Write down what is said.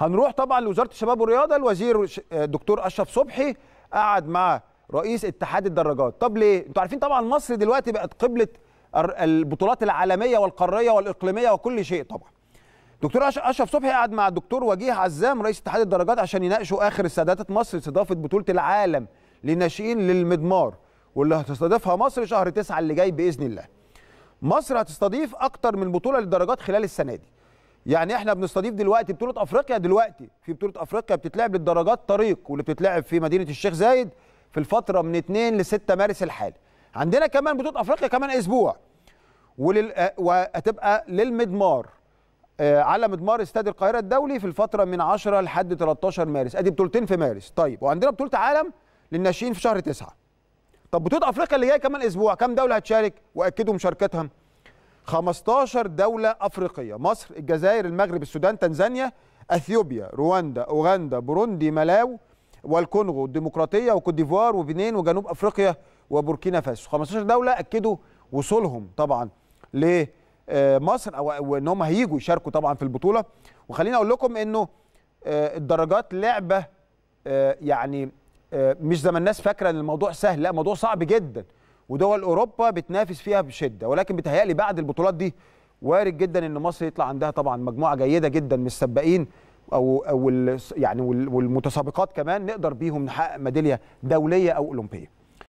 هنروح طبعا لوزاره الشباب والرياضه الوزير الدكتور اشرف صبحي قعد مع رئيس اتحاد الدراجات طب ليه انتوا عارفين طبعا مصر دلوقتي بقت قبله البطولات العالميه والقاريه والاقليميه وكل شيء طبعا دكتور اشرف صبحي قعد مع الدكتور وجيه عزام رئيس اتحاد الدراجات عشان يناقشوا اخر استعدادات مصر لاستضافه بطوله العالم للناشئين للمضمار واللي هتستضيفها مصر شهر 9 اللي جاي باذن الله مصر هتستضيف اكتر من بطوله للدرجات خلال السنه دي يعني احنا بنستضيف دلوقتي بطوله افريقيا دلوقتي في بطوله افريقيا بتتلعب للدرجات طريق واللي بتتلعب في مدينه الشيخ زايد في الفتره من 2 ل 6 مارس الحالي عندنا كمان بطوله افريقيا كمان اسبوع ولل... آه، وهتبقى للمدمار آه، على مدمار استاد القاهره الدولي في الفتره من 10 لحد 13 مارس ادي بطولتين في مارس طيب وعندنا بطوله عالم للناشئين في شهر 9 طب بطوله افريقيا اللي جايه كمان اسبوع كم دوله هتشارك واكدوا مشاركتها 15 دولة أفريقية مصر الجزائر المغرب السودان تنزانيا أثيوبيا رواندا أوغندا بوروندي ملاو والكونغو الديمقراطية وكوت ديفوار وبنين وجنوب أفريقيا وبوركينا فاسو 15 دولة أكدوا وصولهم طبعا لمصر آه، أو إن هم هيجوا يشاركوا طبعا في البطولة وخليني أقول لكم إنه آه، الدرجات لعبة آه، يعني مش زي ما الناس فاكرة إن الموضوع سهل لا موضوع صعب جدا ودول اوروبا بتنافس فيها بشده ولكن بتهيألي بعد البطولات دي وارد جدا ان مصر يطلع عندها طبعا مجموعه جيده جدا من السباقين او او يعني والمتسابقات كمان نقدر بيهم نحقق ميداليه دوليه او اولمبيه